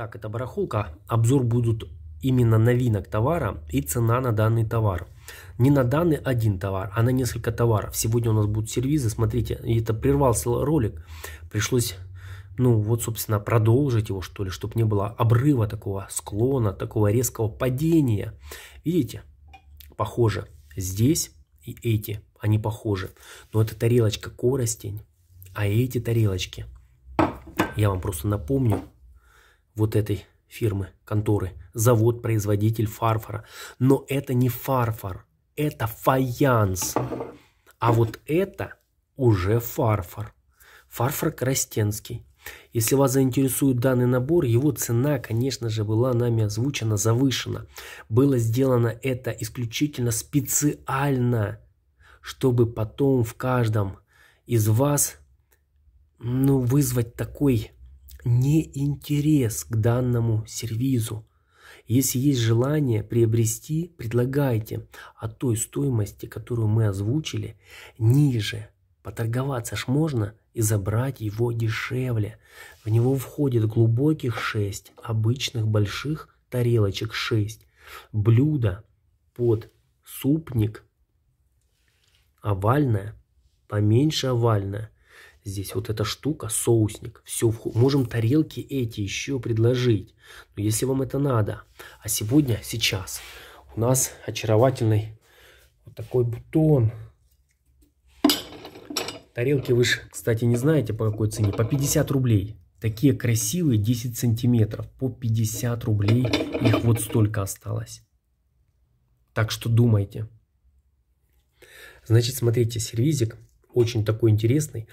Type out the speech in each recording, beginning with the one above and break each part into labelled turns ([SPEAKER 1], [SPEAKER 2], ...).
[SPEAKER 1] Так, это барахолка. Обзор будут именно новинок товара и цена на данный товар. Не на данный один товар, а на несколько товаров. Сегодня у нас будут сервизы. Смотрите, это прервался ролик. Пришлось, ну вот, собственно, продолжить его, что ли, чтобы не было обрыва такого склона, такого резкого падения. Видите? Похоже. Здесь и эти, они похожи. Но это тарелочка коростень, а эти тарелочки, я вам просто напомню, вот этой фирмы, конторы. Завод-производитель фарфора. Но это не фарфор, это фаянс. А вот это уже фарфор. Фарфор Крастенский. Если вас заинтересует данный набор, его цена, конечно же, была нами озвучена завышена. Было сделано это исключительно специально, чтобы потом в каждом из вас ну, вызвать такой неинтерес к данному сервизу. Если есть желание приобрести, предлагайте от а той стоимости, которую мы озвучили, ниже. Поторговаться ж можно и забрать его дешевле. В него входит глубоких 6, обычных больших тарелочек 6, блюдо под супник, овальное, поменьше овальное – Здесь вот эта штука, соусник, все в... можем тарелки эти еще предложить, но если вам это надо. А сегодня, сейчас у нас очаровательный вот такой бутон. Тарелки вы же, кстати, не знаете по какой цене, по 50 рублей. Такие красивые 10 сантиметров, по 50 рублей их вот столько осталось. Так что думайте. Значит, смотрите, сервизик очень такой интересный.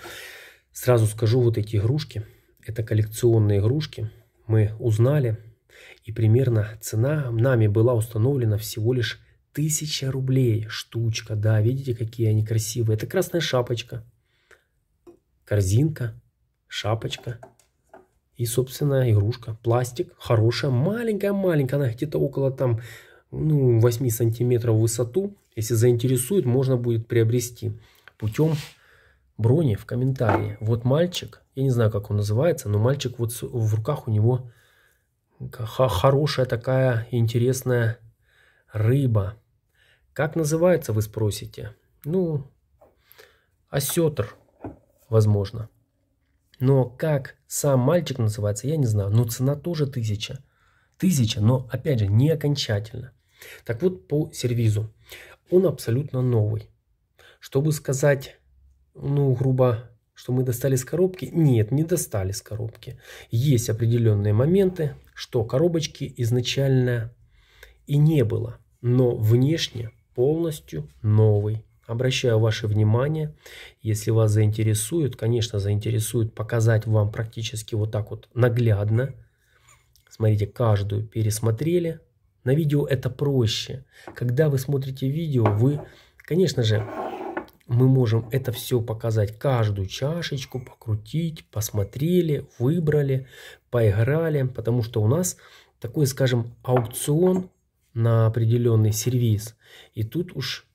[SPEAKER 1] Сразу скажу, вот эти игрушки, это коллекционные игрушки, мы узнали, и примерно цена нами была установлена всего лишь 1000 рублей штучка, да, видите, какие они красивые. Это красная шапочка, корзинка, шапочка и, собственно, игрушка. Пластик, хорошая, маленькая-маленькая, она где-то около там, ну, 8 сантиметров в высоту. Если заинтересует, можно будет приобрести путем брони в комментарии. Вот мальчик, я не знаю, как он называется, но мальчик вот в руках у него хорошая такая интересная рыба. Как называется, вы спросите? Ну, осетр, возможно. Но как сам мальчик называется, я не знаю. Но цена тоже тысяча. Тысяча, но опять же не окончательно. Так вот по сервизу. Он абсолютно новый. Чтобы сказать, ну, грубо, что мы достали с коробки, нет, не достали с коробки. Есть определенные моменты, что коробочки изначально и не было, но внешне полностью новый. Обращаю ваше внимание, если вас заинтересует, конечно, заинтересует показать вам практически вот так вот наглядно. Смотрите, каждую пересмотрели. На видео это проще. Когда вы смотрите видео, вы, конечно же, мы можем это все показать, каждую чашечку покрутить, посмотрели, выбрали, поиграли, потому что у нас такой, скажем, аукцион на определенный сервис. И тут уж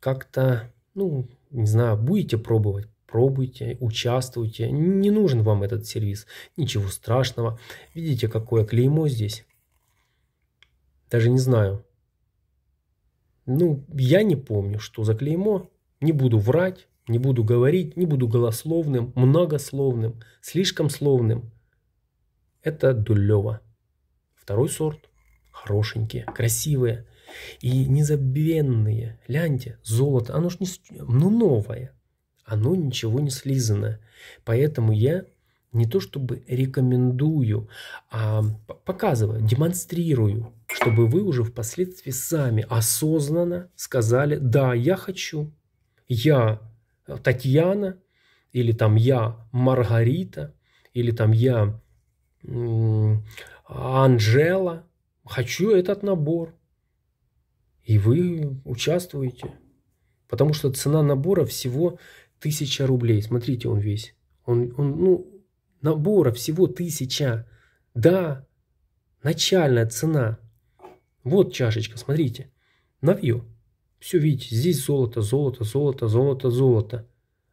[SPEAKER 1] как-то, ну, не знаю, будете пробовать, пробуйте, участвуйте. Не нужен вам этот сервис, ничего страшного. Видите, какое клеймо здесь? Даже не знаю. Ну, я не помню, что за клеймо. Не буду врать, не буду говорить, не буду голословным, многословным, слишком словным. Это дулево. Второй сорт. Хорошенькие, красивые и незабвенные. Ляньте, золото, оно ж не... ну новое. Оно ничего не слизанное. Поэтому я не то чтобы рекомендую, а показываю, демонстрирую, чтобы вы уже впоследствии сами осознанно сказали, да, я хочу, я э, Татьяна, или там я Маргарита, или там я Анжела. Хочу этот набор. И вы участвуете. Потому что цена набора всего 1000 рублей. Смотрите, он весь. Он, он, ну, набора всего 1000. Да, начальная цена. Вот чашечка, смотрите. Навью. Все видите, здесь золото, золото, золото, золото, золото.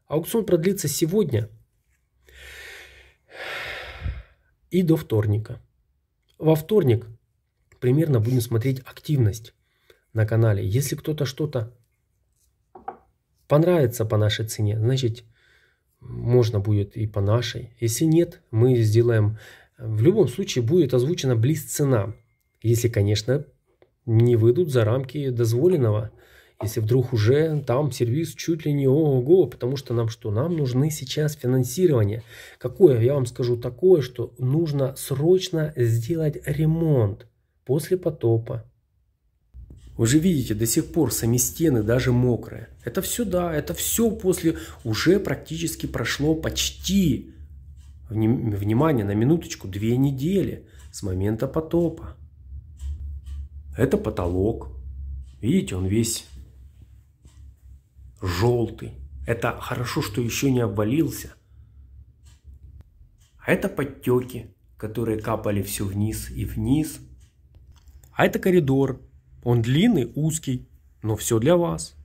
[SPEAKER 1] Аукцион продлится сегодня и до вторника. Во вторник примерно будем смотреть активность на канале. Если кто-то что-то понравится по нашей цене, значит можно будет и по нашей. Если нет, мы сделаем... В любом случае будет озвучена близ цена. Если, конечно, не выйдут за рамки дозволенного если вдруг уже там сервис чуть ли не ого, потому что нам что? Нам нужны сейчас финансирование. Какое? Я вам скажу такое, что нужно срочно сделать ремонт после потопа. Вы же видите, до сих пор сами стены даже мокрые. Это все, да, это все после уже практически прошло почти, внимание, на минуточку, две недели с момента потопа. Это потолок. Видите, он весь желтый. Это хорошо, что еще не обвалился. А это подтеки, которые капали все вниз и вниз. А это коридор. Он длинный, узкий, но все для вас.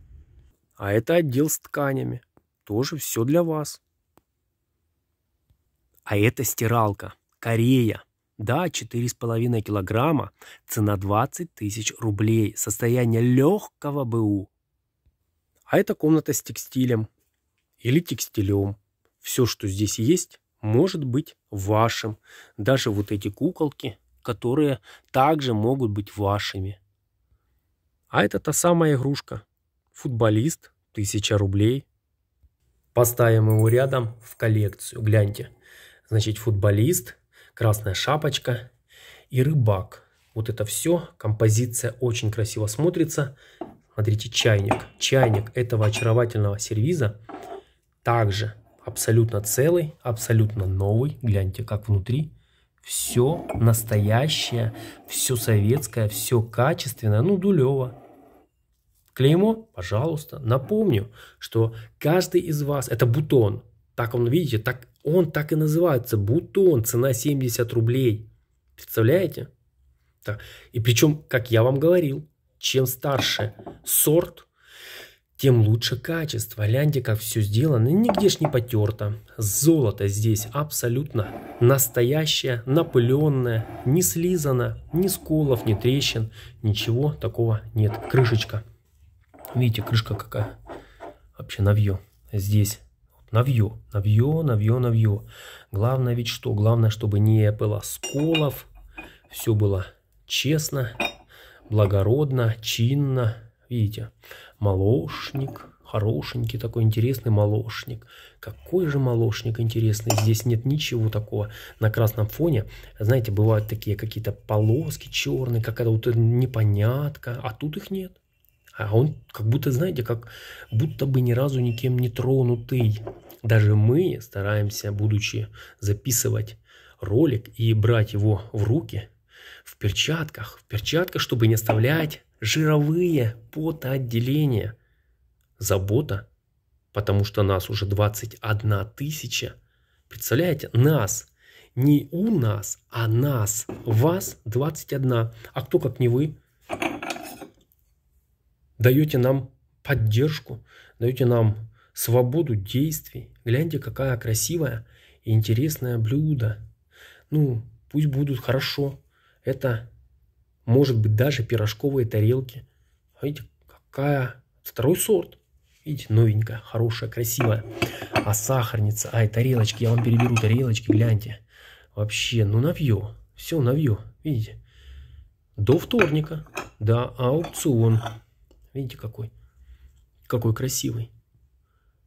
[SPEAKER 1] А это отдел с тканями. Тоже все для вас. А это стиралка. Корея. Да, 4,5 килограмма, цена 20 тысяч рублей, состояние легкого БУ. А это комната с текстилем или текстилем. Все, что здесь есть, может быть вашим. Даже вот эти куколки, которые также могут быть вашими. А это та самая игрушка. Футболист, тысяча рублей. Поставим его рядом в коллекцию, гляньте. Значит, футболист, красная шапочка и рыбак. Вот это все, композиция очень красиво смотрится. Смотрите, чайник. Чайник этого очаровательного сервиза также абсолютно целый, абсолютно новый. Гляньте, как внутри. Все настоящее, все советское, все качественное. Ну, Дулево. Клеймо, пожалуйста. Напомню, что каждый из вас, это бутон. Так он, видите, так он так и называется. Бутон, цена 70 рублей. Представляете? Так. И причем, как я вам говорил, чем старше сорт, тем лучше качество. Гляньте, как все сделано, нигде ж не потерто. Золото здесь абсолютно настоящее, напыленное, не слизано, ни сколов, ни трещин, ничего такого нет. Крышечка. Видите, крышка какая? Вообще навье. Здесь навье, навье, навье, навье. Главное ведь что? Главное, чтобы не было сколов, все было честно благородно, чинно. Видите, молочник, хорошенький такой интересный молочник. Какой же молочник интересный, здесь нет ничего такого на красном фоне. Знаете, бывают такие какие-то полоски черные, какая-то вот непонятка, а тут их нет. А он как будто, знаете, как будто бы ни разу никем не тронутый. Даже мы стараемся, будучи записывать ролик и брать его в руки, в перчатках, в перчатках, чтобы не оставлять жировые потоотделения. Забота, потому что нас уже 21 тысяча. Представляете, нас, не у нас, а нас, вас 21. А кто, как не вы, даете нам поддержку, даете нам свободу действий. Гляньте, какая красивая и интересное блюдо. Ну, пусть будут хорошо это может быть даже пирожковые тарелки. Видите, какая второй сорт. Видите, новенькая, хорошая, красивая. А сахарница, ай, тарелочки, я вам переберу тарелочки, гляньте. Вообще, ну навью, все навью, видите. До вторника, да, аукцион. Видите, какой, какой красивый.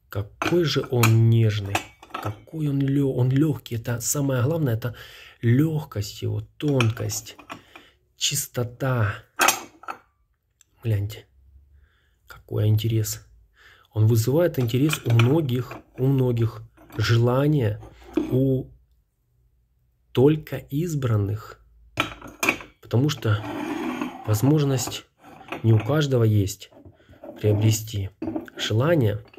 [SPEAKER 1] Какой же он нежный. Какой он, лё, он легкий. Это самое главное, это легкость его, тонкость, чистота. Гляньте, какой интерес. Он вызывает интерес у многих, у многих желание, у только избранных. Потому что возможность не у каждого есть приобрести желание –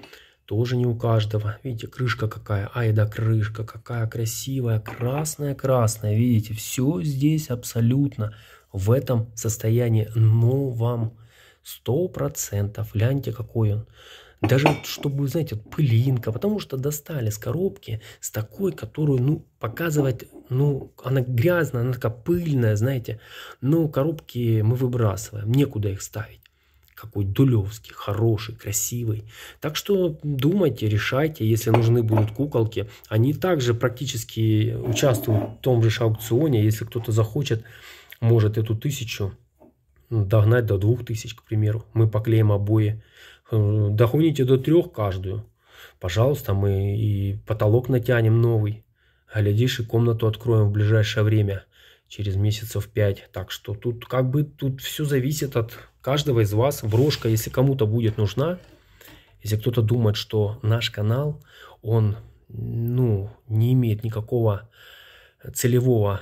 [SPEAKER 1] тоже не у каждого. Видите, крышка какая. Ай да крышка какая красивая. Красная-красная. Видите, все здесь абсолютно в этом состоянии. Но ну, вам 100%. Гляньте, какой он. Даже чтобы, знаете, пылинка, потому что достали с коробки, с такой, которую, ну, показывать, ну, она грязная, она такая пыльная, знаете, но коробки мы выбрасываем, некуда их ставить какой Дулевский, хороший, красивый. Так что думайте, решайте, если нужны будут куколки. Они также практически участвуют в том же аукционе, если кто-то захочет, может эту тысячу ну, догнать до двух тысяч, к примеру. Мы поклеим обои. Э, дохуните до трех каждую. Пожалуйста, мы и потолок натянем новый. Глядишь, и комнату откроем в ближайшее время, через месяцев пять. Так что тут как бы тут все зависит от каждого из вас брошка, если кому-то будет нужна, если кто-то думает, что наш канал, он ну, не имеет никакого целевого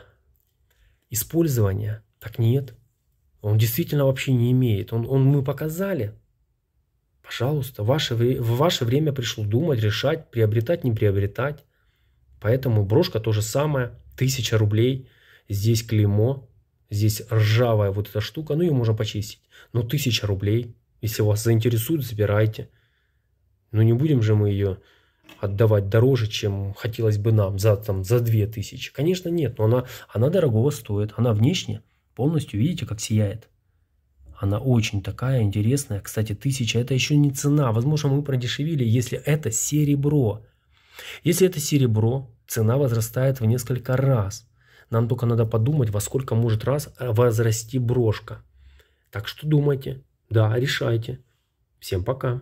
[SPEAKER 1] использования, так нет. Он действительно вообще не имеет. Он, он мы показали. Пожалуйста, ваше, в ваше время пришло думать, решать, приобретать, не приобретать. Поэтому брошка то же самое. Тысяча рублей. Здесь клеймо Здесь ржавая вот эта штука, ну ее можно почистить. Но тысяча рублей, если вас заинтересует, забирайте. Но ну, не будем же мы ее отдавать дороже, чем хотелось бы нам, за, там, за 2000. Конечно, нет, но она, она дорогого стоит. Она внешне полностью, видите, как сияет. Она очень такая интересная. Кстати, 1000 это еще не цена. Возможно, мы продешевили, если это серебро. Если это серебро, цена возрастает в несколько раз. Нам только надо подумать, во сколько может раз э, возрасти брошка. Так что думайте. Да, решайте. Всем пока.